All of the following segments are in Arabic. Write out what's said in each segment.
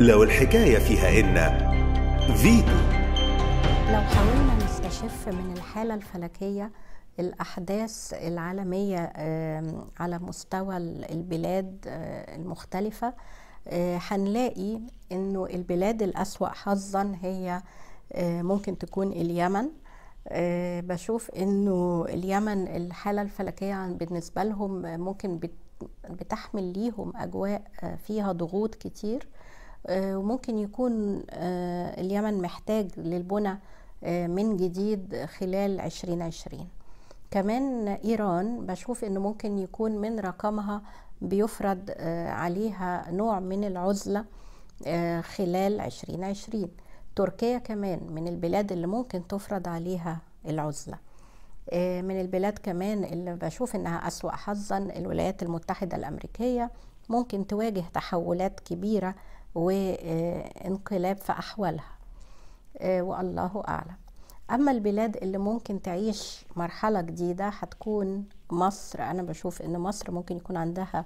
لو الحكاية فيها إن فيتو لو حاولنا نستشف من الحالة الفلكية الأحداث العالمية على مستوى البلاد آه، المختلفة آه، هنلاقي أنه البلاد الأسوأ حظا هي آه، ممكن تكون اليمن بشوف أنه اليمن الحالة الفلكية بالنسبة لهم ممكن بتحمل ليهم أجواء فيها ضغوط كتير آه، وممكن يكون آه، اليمن محتاج للبنى آه، من جديد خلال 2020 كمان إيران بشوف أنه ممكن يكون من رقمها بيفرض عليها نوع من العزلة خلال 2020 تركيا كمان من البلاد اللي ممكن تفرض عليها العزلة من البلاد كمان اللي بشوف انها أسوأ حظا الولايات المتحدة الأمريكية ممكن تواجه تحولات كبيرة وانقلاب في أحوالها آه، والله أعلم أما البلاد اللي ممكن تعيش مرحلة جديدة هتكون مصر أنا بشوف إن مصر ممكن يكون عندها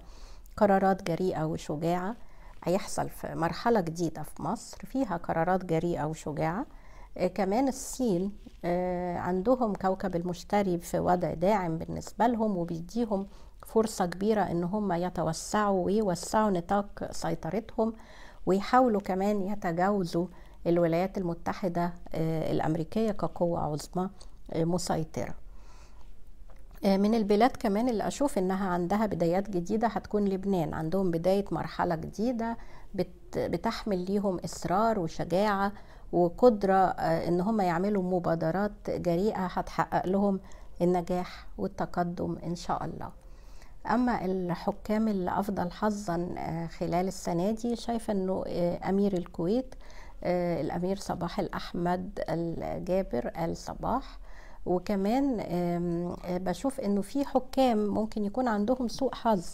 قرارات جريئة وشجاعة هيحصل في مرحلة جديدة في مصر فيها قرارات جريئة وشجاعة آه، كمان الصين آه، عندهم كوكب المشتري في وضع داعم بالنسبة لهم وبيديهم فرصة كبيرة إن هم يتوسعوا ويوسعوا نطاق سيطرتهم ويحاولوا كمان يتجاوزوا الولايات المتحدة آه، الأمريكية كقوة عظمى آه، مسيطرة آه، من البلاد كمان اللي أشوف إنها عندها بدايات جديدة هتكون لبنان عندهم بداية مرحلة جديدة بتحمل ليهم إصرار وشجاعة وقدرة إن هم يعملوا مبادرات جريئة هتحقق لهم النجاح والتقدم إن شاء الله اما الحكام اللي افضل حظا آه، خلال السنه دي شايفه انه آه، امير الكويت آه، الامير صباح الاحمد الجابر الصباح وكمان بشوف انه في حكام ممكن يكون عندهم سوء حظ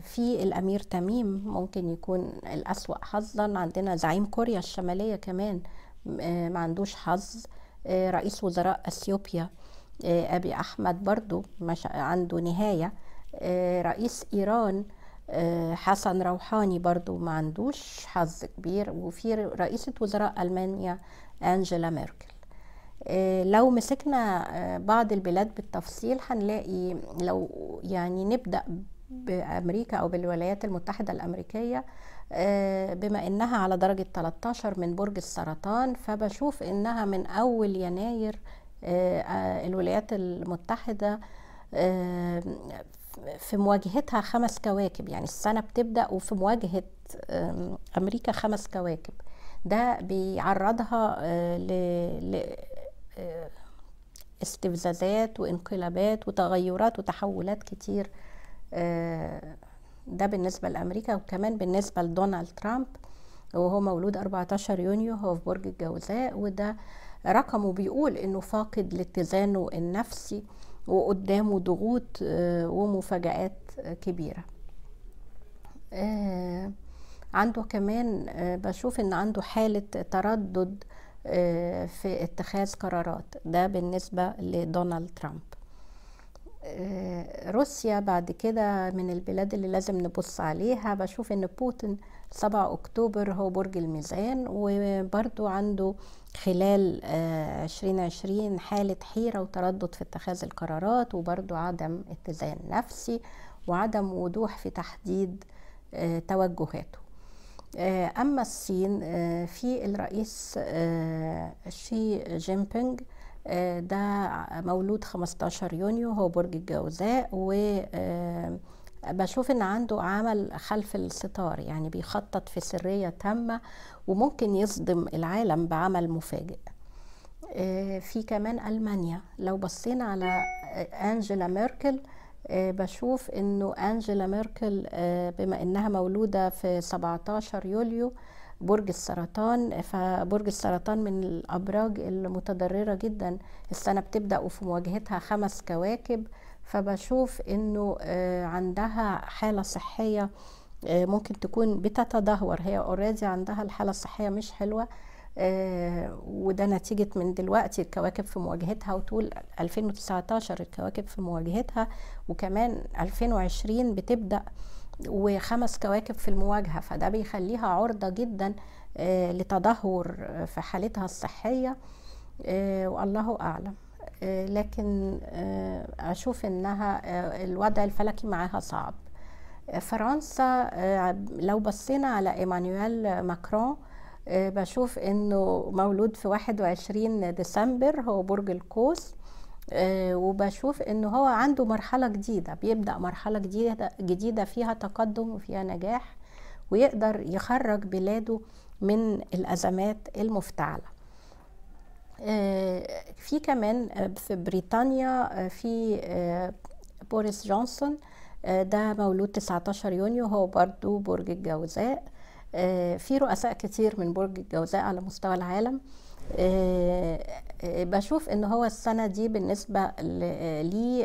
في الامير تميم ممكن يكون الاسوا حظا عندنا زعيم كوريا الشماليه كمان ما عندوش حظ رئيس وزراء اثيوبيا آه، أبي أحمد برضو مش عنده نهاية آه، رئيس إيران آه، حسن روحاني برضو ما عندوش حظ كبير وفي رئيسة وزراء ألمانيا أنجيلا ميركل لو مسكنا بعض البلاد بالتفصيل هنلاقي لو يعني نبدأ بأمريكا أو بالولايات المتحدة الأمريكية بما إنها على درجة 13 من برج السرطان فبشوف إنها من أول يناير آه، آه، الولايات المتحدة آه، في مواجهتها خمس كواكب يعني السنة بتبدأ وفي مواجهة أمريكا خمس كواكب ده بيعرضها لاستفزازات وانقلابات وتغيرات وتحولات كتير ده بالنسبة لأمريكا وكمان بالنسبة لدونالد ترامب وهو مولود 14 يونيو هو في برج الجوزاء وده رقمه بيقول انه فاقد لاتزانه النفسي وقدامه ضغوط آه، ومفاجآت آه، كبيرة آه، عنده كمان بشوف ان عنده حالة تردد في اتخاذ قرارات ده بالنسبة لدونالد ترامب آه، روسيا بعد كده من البلاد اللي لازم نبص عليها بشوف ان بوتين 7 اكتوبر هو برج الميزان وبرضو عنده خلال 2020 آه، حالة حيرة وتردد في اتخاذ القرارات وبرضو عدم اتزان نفسي وعدم وضوح في تحديد آه، توجهاته أما الصين في الرئيس شي جين بينج ده مولود 15 يونيو هو برج الجوزاء و آه، بشوف ان عنده عمل خلف الستار يعني بيخطط في سرية تامة وممكن يصدم العالم بعمل مفاجئ آه، في كمان ألمانيا لو بصينا على آه، أنجيلا ميركل بشوف انه أنجيلا ميركل بما انها مولودة في 17 يوليو برج السرطان فبرج السرطان من الأبراج المتضررة جدا السنة بتبدأ وفي مواجهتها خمس كواكب فبشوف انه آه، عندها حالة صحية آه، ممكن تكون بتتدهور هي اوريدي عندها الحالة الصحية مش حلوة آه، وده نتيجة من دلوقتي الكواكب في مواجهتها وطول 2019 الكواكب في مواجهتها وكمان 2020 بتبدأ وخمس كواكب في المواجهة فده بيخليها عرضة جدا آه، لتدهور آه، في حالتها الصحية آه، والله أعلم لكن أشوف إنها الوضع الفلكي معاها صعب فرنسا لو بصينا على إيمانويل ماكرون بشوف إنه مولود في 21 ديسمبر هو برج القوس آه، وبشوف ان هو عنده مرحله جديده بيبدا مرحله جديده جديده فيها تقدم وفيها نجاح ويقدر يخرج بلاده من الازمات المفتعله آه، في كمان آه، في بريطانيا في بوريس جونسون ده مولود 19 يونيو هو برضو برج الجوزاء في رؤساء كتير من برج الجوزاء على مستوى العالم آه، آه، بشوف ان هو السنه دي بالنسبه آه، لي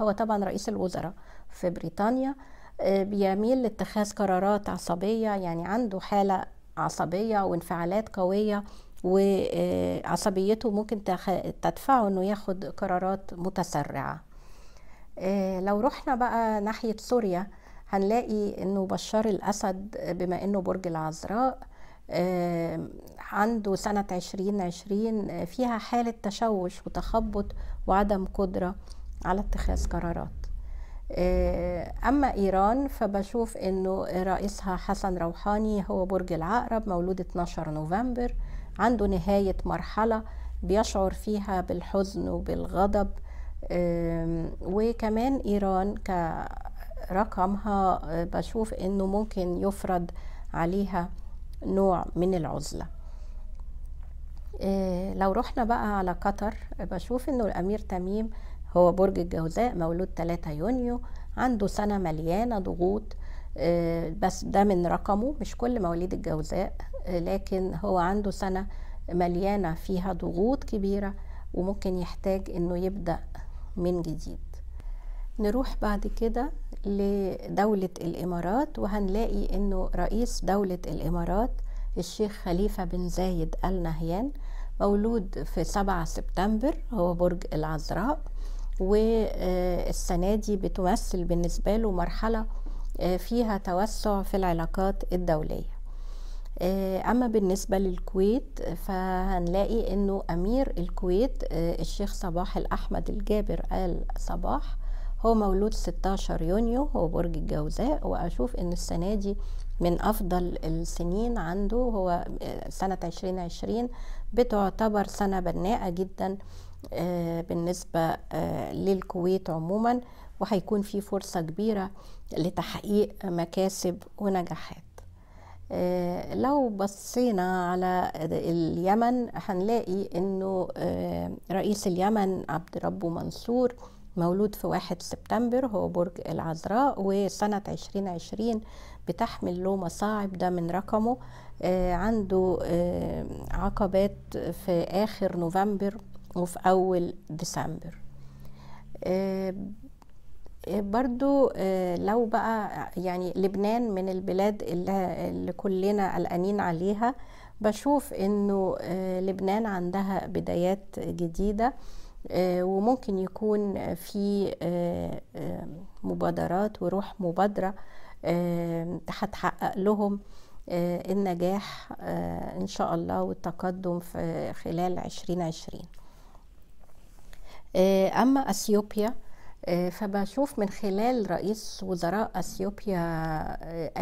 هو طبعا رئيس الوزراء في بريطانيا بيميل لاتخاذ قرارات عصبيه يعني عنده حاله عصبيه وانفعالات قويه وعصبيته ممكن تدفعه انه ياخد قرارات متسرعه لو رحنا بقى ناحيه سوريا هنلاقي انه بشار الاسد بما انه برج العذراء آه، عنده سنة 2020 آه، فيها حالة تشوش وتخبط وعدم قدرة على اتخاذ قرارات آه، أما إيران فبشوف أنه رئيسها حسن روحاني هو برج العقرب مولود 12 نوفمبر عنده نهاية مرحلة بيشعر فيها بالحزن وبالغضب وكمان إيران كرقمها بشوف أنه ممكن يفرض عليها نوع من العزلة آه، لو رحنا بقى على قطر بشوف انه الامير تميم هو برج الجوزاء مولود 3 يونيو عنده سنة مليانة ضغوط آه، بس ده من رقمه مش كل مواليد الجوزاء آه، لكن هو عنده سنة مليانة فيها ضغوط كبيرة وممكن يحتاج انه يبدأ من جديد نروح بعد كده لدولة الإمارات وهنلاقي أنه رئيس دولة الإمارات الشيخ خليفة بن زايد آل نهيان مولود في 7 سبتمبر هو برج العذراء والسنة دي بتمثل بالنسبة له مرحلة آه، فيها توسع في العلاقات الدولية آه، أما بالنسبة للكويت فهنلاقي أنه أمير الكويت آه، الشيخ صباح الأحمد الجابر آل صباح هو مولود 16 يونيو هو برج الجوزاء وأشوف إن السنة دي من أفضل السنين عنده هو آه، سنة 2020 بتعتبر سنة بناءة جدا آه، بالنسبة آه، للكويت عموما وهيكون في فرصة كبيرة لتحقيق مكاسب ونجاحات لو بصينا على اليمن هنلاقي انه رئيس اليمن عبد ربه منصور مولود في واحد سبتمبر هو برج العذراء وسنة عشرين عشرين بتحمل له مصاعب ده من رقمه آه عنده آه عقبات في آخر نوفمبر وفي أول ديسمبر آه, آه، برضو آه، لو بقى يعني لبنان من البلاد اللي, اللي كلنا قلقانين عليها بشوف انه آه، لبنان عندها بدايات جديده آه، وممكن يكون آه، في آه، مبادرات وروح مبادرة هتحقق لهم النجاح إن شاء الله والتقدم في خلال عشرين عشرين أما أثيوبيا فبشوف من خلال رئيس وزراء اثيوبيا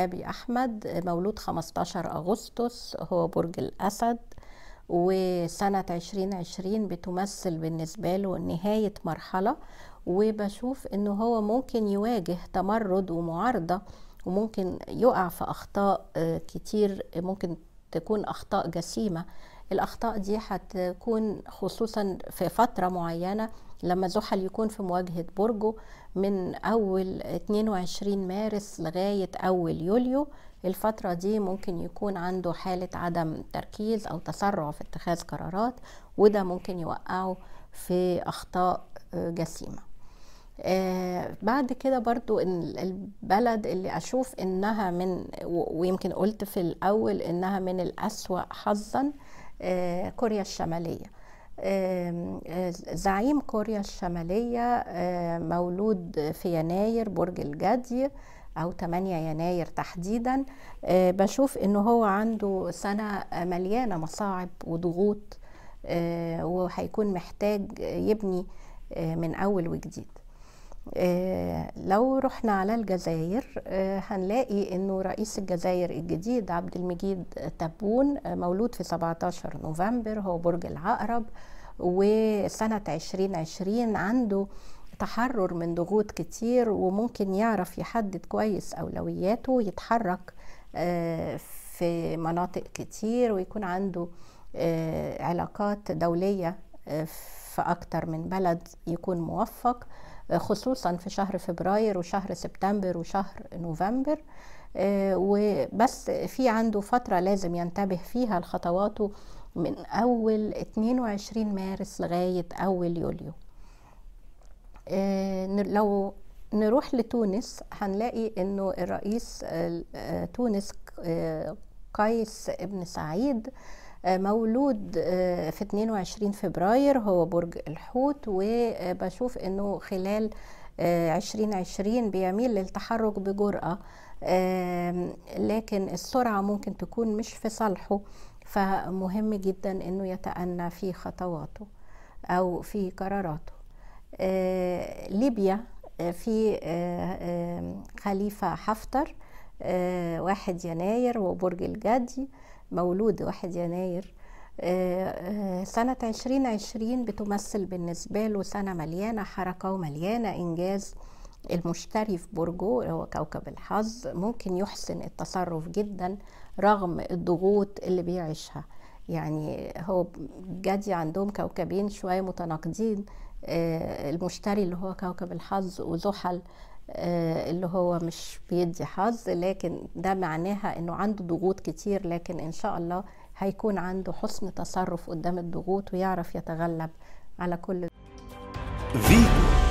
ابي احمد مولود 15 اغسطس هو برج الاسد وسنة 2020 بتمثل بالنسبة له نهاية مرحلة وبشوف انه هو ممكن يواجه تمرد ومعارضة وممكن يقع في اخطاء آه، كتير ممكن تكون اخطاء جسيمة الاخطاء دي هتكون خصوصا في فترة معينة لما زحل يكون في مواجهة برجه من اول 22 مارس لغاية اول يوليو الفترة دي ممكن يكون عنده حالة عدم تركيز أو تسرع في اتخاذ قرارات وده ممكن يوقعه في أخطاء آه، جسيمة آه، بعد كده برضو البلد اللي أشوف إنها من ويمكن قلت في الأول إنها من الأسوأ حظا آه، كوريا الشمالية زعيم كوريا الشمالية مولود في يناير برج الجدي او 8 يناير تحديدا آه، بشوف ان هو عنده سنه مليانه مصاعب وضغوط آه، وهيكون محتاج يبني آه، من اول وجديد لو رحنا على الجزائر هنلاقي انه رئيس الجزائر الجديد عبد المجيد تبون مولود في 17 نوفمبر هو برج العقرب وسنة 2020 عنده تحرر من ضغوط كتير وممكن يعرف يحدد كويس أولوياته ويتحرك آه، في مناطق كتير ويكون عنده آه، علاقات دولية آه، في أكتر من بلد يكون موفق خصوصا في شهر فبراير وشهر سبتمبر وشهر نوفمبر وبس في عنده فترة لازم ينتبه فيها لخطواته من أول 22 مارس لغاية أول يوليو آه، لو نروح لتونس هنلاقي انه الرئيس آه، تونس آه، قيس ابن سعيد مولود في 22 فبراير هو برج الحوت وبشوف انه خلال 2020 بيميل للتحرك بجرأة لكن السرعة ممكن تكون مش في صالحه فمهم جدا انه يتأنى في خطواته او في قراراته آه، ليبيا آه، في آه، خليفة حفتر واحد يناير وبرج الجدي مولود واحد يناير سنة عشرين عشرين بتمثل بالنسبة له سنة مليانة حركة ومليانة إنجاز المشتري في برجه هو كوكب الحظ ممكن يحسن التصرف جدا رغم الضغوط اللي بيعيشها يعني هو جدي عندهم كوكبين شوية متناقضين آه، المشتري اللي هو كوكب الحظ وزحل آه، اللي هو مش بيدي حظ لكن ده معناها انه عنده ضغوط كتير لكن ان شاء الله هيكون عنده حسن تصرف قدام الضغوط ويعرف يتغلب على كل فيجو